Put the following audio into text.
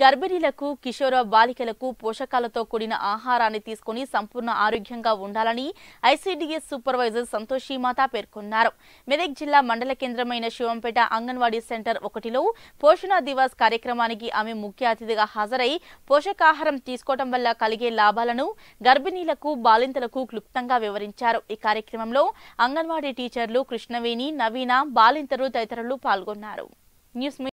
గర్భిణీలకు కిషోర బాలికలకు పోషకాలతో కూడిన ఆహారాన్ని తీసుకుని సంపూర్ణ ఆరోగ్యంగా ఉండాలని ఐసీడీఎస్ సూపర్వైజర్ సంతోషి మాత పేర్కొన్నారు మెదక్ జిల్లా మండల కేంద్రమైన శివంపేట అంగన్వాడీ సెంటర్ ఒకటిలో పోషణ దివాస్ కార్యక్రమానికి ఆమె ముఖ్య అతిథిగా హాజరై పోషకాహారం తీసుకోవడం వల్ల కలిగే లాభాలను గర్భిణీలకు బాలింతలకు క్లుప్తంగా వివరించారు ఈ కార్యక్రమంలో అంగన్వాడీ టీచర్లు కృష్ణవేణి నవీన బాలింతలు తదితరులు పాల్గొన్నారు న్యూస్